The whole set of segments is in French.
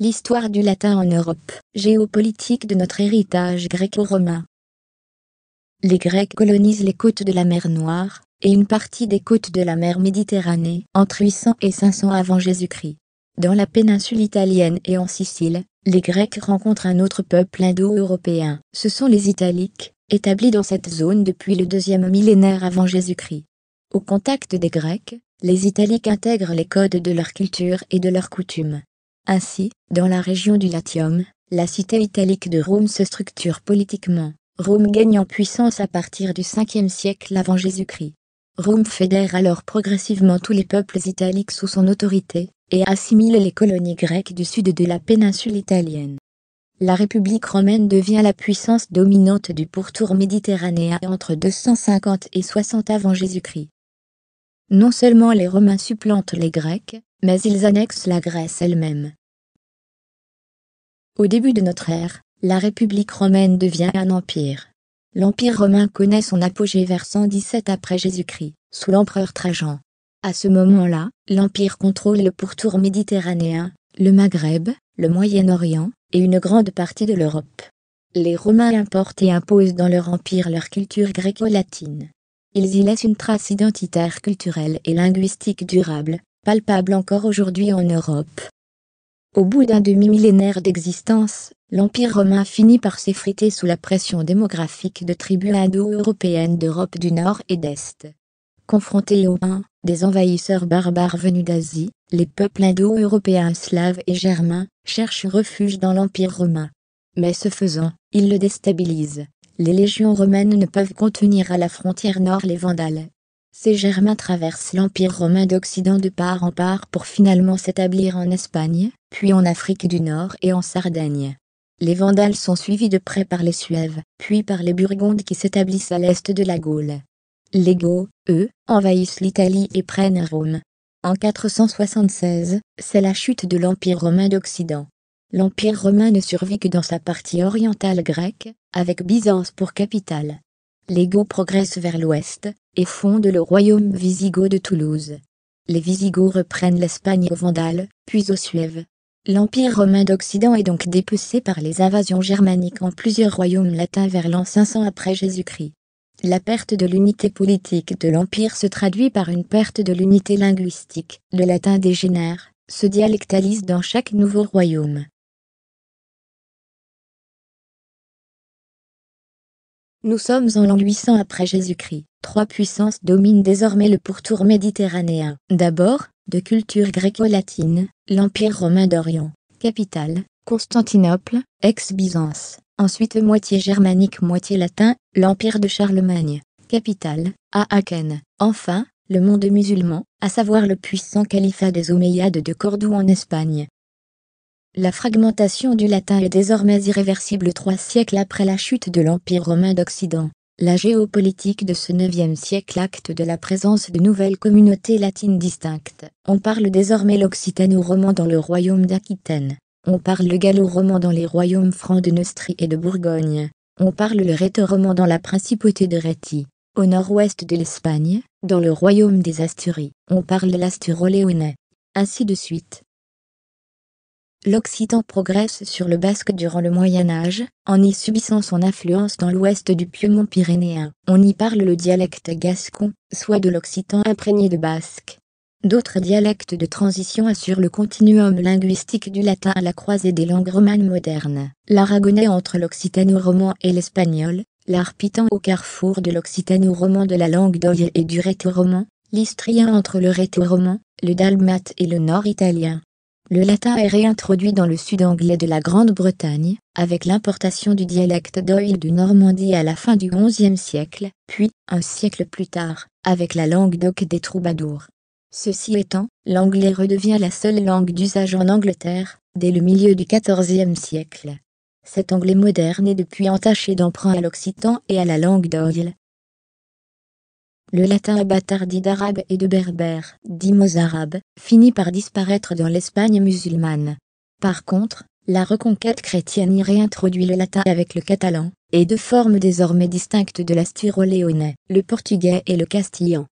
L'histoire du latin en Europe. Géopolitique de notre héritage gréco-romain. Les Grecs colonisent les côtes de la mer Noire et une partie des côtes de la mer Méditerranée entre 800 et 500 avant Jésus-Christ. Dans la péninsule italienne et en Sicile, les Grecs rencontrent un autre peuple indo-européen. Ce sont les Italiques, établis dans cette zone depuis le deuxième millénaire avant Jésus-Christ. Au contact des Grecs, les Italiques intègrent les codes de leur culture et de leurs coutumes. Ainsi, dans la région du Latium, la cité italique de Rome se structure politiquement. Rome gagne en puissance à partir du 5 siècle avant Jésus-Christ. Rome fédère alors progressivement tous les peuples italiques sous son autorité, et assimile les colonies grecques du sud de la péninsule italienne. La République romaine devient la puissance dominante du pourtour méditerranéen entre 250 et 60 avant Jésus-Christ. Non seulement les Romains supplantent les Grecs, mais ils annexent la Grèce elle-même. Au début de notre ère, la République romaine devient un empire. L'Empire romain connaît son apogée vers 117 après Jésus-Christ, sous l'empereur Trajan. À ce moment-là, l'Empire contrôle le pourtour méditerranéen, le Maghreb, le Moyen-Orient, et une grande partie de l'Europe. Les Romains importent et imposent dans leur empire leur culture gréco-latine. Ils y laissent une trace identitaire culturelle et linguistique durable, palpable encore aujourd'hui en Europe. Au bout d'un demi-millénaire d'existence, l'Empire romain finit par s'effriter sous la pression démographique de tribus indo-européennes d'Europe du Nord et d'Est. Confrontés aux 1. des envahisseurs barbares venus d'Asie, les peuples indo-européens slaves et germains cherchent refuge dans l'Empire romain. Mais ce faisant, ils le déstabilisent. Les légions romaines ne peuvent contenir à la frontière nord les Vandales, ces Germains traversent l'Empire romain d'Occident de part en part pour finalement s'établir en Espagne, puis en Afrique du Nord et en Sardaigne. Les Vandales sont suivis de près par les Suèves, puis par les Burgondes qui s'établissent à l'est de la Gaule. Les Goths, eux, envahissent l'Italie et prennent Rome. En 476, c'est la chute de l'Empire romain d'Occident. L'Empire romain ne survit que dans sa partie orientale grecque, avec Byzance pour capitale les Goths progressent vers l'ouest, et fondent le royaume wisigoth de Toulouse. Les Visigoths reprennent l'Espagne aux Vandales, puis aux Suèves. L'Empire romain d'Occident est donc dépecé par les invasions germaniques en plusieurs royaumes latins vers l'an 500 après Jésus-Christ. La perte de l'unité politique de l'Empire se traduit par une perte de l'unité linguistique. Le latin dégénère, se dialectalise dans chaque nouveau royaume. Nous sommes en l'an 800 après Jésus-Christ. Trois puissances dominent désormais le pourtour méditerranéen. D'abord, de culture gréco-latine, l'Empire romain d'Orient, capitale, Constantinople, ex-Byzance. Ensuite moitié germanique moitié latin, l'Empire de Charlemagne, capitale, à Enfin, le monde musulman, à savoir le puissant califat des Omeyyades de Cordoue en Espagne. La fragmentation du latin est désormais irréversible trois siècles après la chute de l'Empire romain d'Occident. La géopolitique de ce IXe siècle acte de la présence de nouvelles communautés latines distinctes. On parle désormais ou roman dans le royaume d'Aquitaine. On parle le gallo-roman dans les royaumes francs de Neustrie et de Bourgogne. On parle le rhéto-roman dans la principauté de Réti. Au nord-ouest de l'Espagne, dans le royaume des Asturies, on parle l'Asturo-Léonais. Ainsi de suite l'Occitan progresse sur le basque durant le Moyen Âge, en y subissant son influence dans l'ouest du Piémont pyrénéen. On y parle le dialecte gascon, soit de l'Occitan imprégné de basque. D'autres dialectes de transition assurent le continuum linguistique du latin à la croisée des langues romanes modernes. L'aragonais entre l'occitano-roman et l'espagnol, l'arpitan au carrefour de l'occitano-roman de la langue d'oïl et du roman, l'istrien entre le rétro-roman, le dalmate et le nord italien. Le latin est réintroduit dans le sud anglais de la Grande-Bretagne, avec l'importation du dialecte d'oil de Normandie à la fin du XIe siècle, puis, un siècle plus tard, avec la langue d'Oc des troubadours. Ceci étant, l'anglais redevient la seule langue d'usage en Angleterre, dès le milieu du XIVe siècle. Cet anglais moderne est depuis entaché d'emprunts à l'occitan et à la langue d'oil le latin bâtardi d'arabe et de berbère, dit mozarabe, finit par disparaître dans l'Espagne musulmane. Par contre, la reconquête chrétienne y réintroduit le latin avec le catalan, et deux formes désormais distinctes de l'Astiro-Léonais, le portugais et le castillan.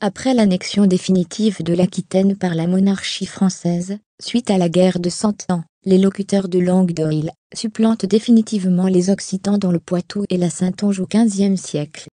Après l'annexion définitive de l'Aquitaine par la monarchie française, suite à la guerre de Cent Ans, les locuteurs de langue d'oil supplante définitivement les Occitans dans le Poitou et la Saintonge au XVe siècle.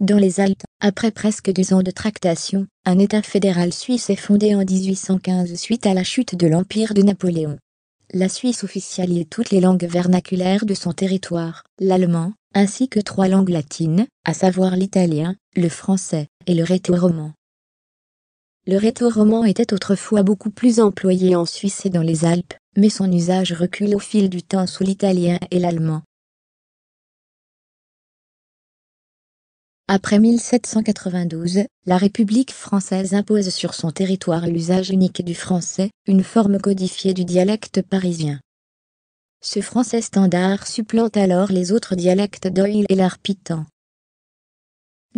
Dans les Alpes, après presque deux ans de tractation, un État fédéral suisse est fondé en 1815 suite à la chute de l'Empire de Napoléon. La Suisse officialise toutes les langues vernaculaires de son territoire, l'allemand, ainsi que trois langues latines, à savoir l'italien, le français et le rétro roman le roman était autrefois beaucoup plus employé en Suisse et dans les Alpes, mais son usage recule au fil du temps sous l'italien et l'allemand. Après 1792, la République française impose sur son territoire l'usage unique du français, une forme codifiée du dialecte parisien. Ce français standard supplante alors les autres dialectes d'Oil et l'Arpitan.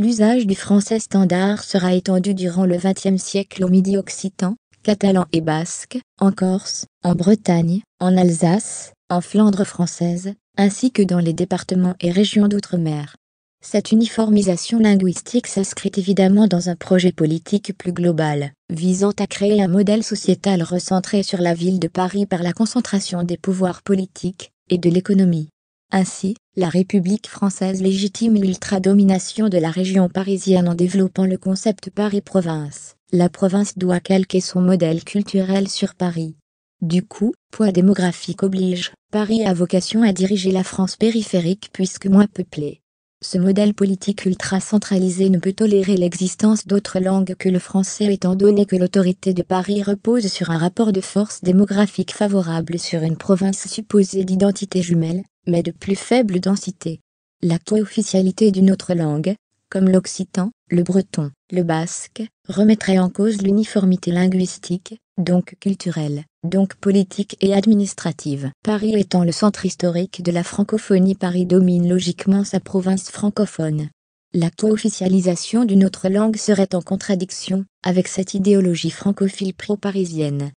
L'usage du français standard sera étendu durant le XXe siècle au Midi occitan, catalan et basque, en Corse, en Bretagne, en Alsace, en Flandre française, ainsi que dans les départements et régions d'outre-mer. Cette uniformisation linguistique s'inscrit évidemment dans un projet politique plus global, visant à créer un modèle sociétal recentré sur la ville de Paris par la concentration des pouvoirs politiques et de l'économie. Ainsi, la République française légitime l'ultra-domination de la région parisienne en développant le concept Paris-Province. La province doit calquer son modèle culturel sur Paris. Du coup, poids démographique oblige, Paris a vocation à diriger la France périphérique puisque moins peuplée. Ce modèle politique ultra-centralisé ne peut tolérer l'existence d'autres langues que le français étant donné que l'autorité de Paris repose sur un rapport de force démographique favorable sur une province supposée d'identité jumelle, mais de plus faible densité. La co-officialité d'une autre langue, comme l'occitan, le breton, le basque, remettrait en cause l'uniformité linguistique, donc culturelle, donc politique et administrative. Paris étant le centre historique de la francophonie, Paris domine logiquement sa province francophone. La co-officialisation d'une autre langue serait en contradiction avec cette idéologie francophile pro-parisienne.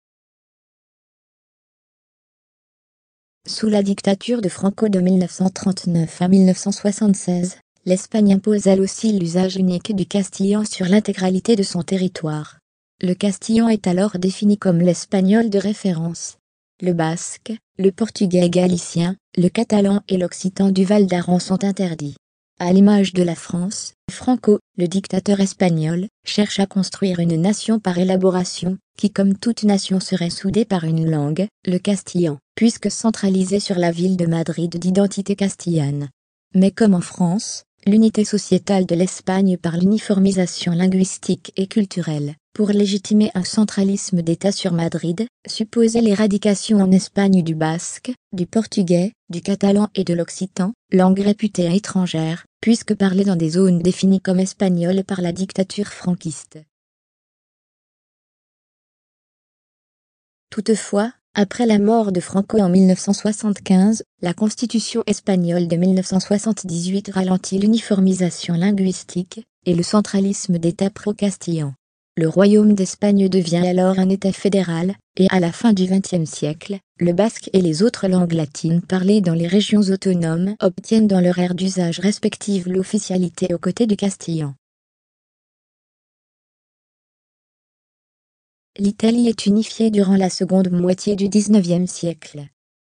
Sous la dictature de Franco de 1939 à 1976, l'Espagne impose elle aussi l'usage unique du castillan sur l'intégralité de son territoire. Le castillan est alors défini comme l'espagnol de référence. Le basque, le portugais galicien, le catalan et l'occitan du Val d'Aran sont interdits. À l'image de la France, Franco, le dictateur espagnol, cherche à construire une nation par élaboration, qui comme toute nation serait soudée par une langue, le castillan, puisque centralisée sur la ville de Madrid d'identité castillane. Mais comme en France, l'unité sociétale de l'Espagne par l'uniformisation linguistique et culturelle, pour légitimer un centralisme d'État sur Madrid, supposait l'éradication en Espagne du basque, du portugais, du catalan et de l'occitan, langue réputée étrangère, puisque parlée dans des zones définies comme espagnoles par la dictature franquiste. Toutefois, après la mort de Franco en 1975, la Constitution espagnole de 1978 ralentit l'uniformisation linguistique et le centralisme d'État pro-castillan. Le royaume d'Espagne devient alors un État fédéral, et à la fin du XXe siècle, le basque et les autres langues latines parlées dans les régions autonomes obtiennent dans leur aire d'usage respective l'officialité aux côtés du castillan. L'Italie est unifiée durant la seconde moitié du XIXe siècle.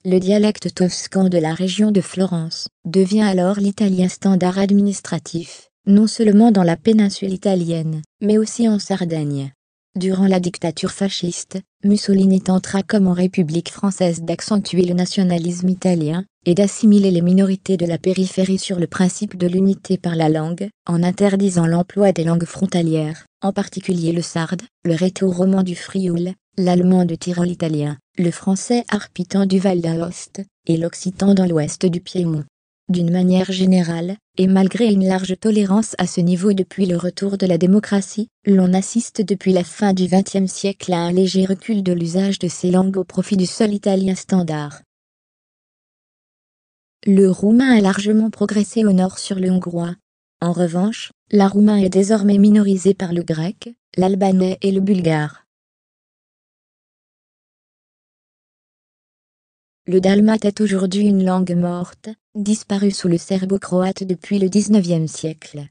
Le dialecte toscan de la région de Florence devient alors l'italien standard administratif, non seulement dans la péninsule italienne, mais aussi en Sardaigne. Durant la dictature fasciste, Mussolini tentera comme en République française d'accentuer le nationalisme italien et d'assimiler les minorités de la périphérie sur le principe de l'unité par la langue, en interdisant l'emploi des langues frontalières en particulier le sarde, le réto-roman du Frioul, l'allemand de Tyrol italien, le français arpitan du Val d'Aoste, et l'occitan dans l'ouest du Piémont. D'une manière générale, et malgré une large tolérance à ce niveau depuis le retour de la démocratie, l'on assiste depuis la fin du XXe siècle à un léger recul de l'usage de ces langues au profit du seul italien standard. Le roumain a largement progressé au nord sur le hongrois. En revanche, la roumain est désormais minorisée par le grec, l'albanais et le bulgare. Le dalmate est aujourd'hui une langue morte, disparue sous le serbo-croate depuis le XIXe siècle.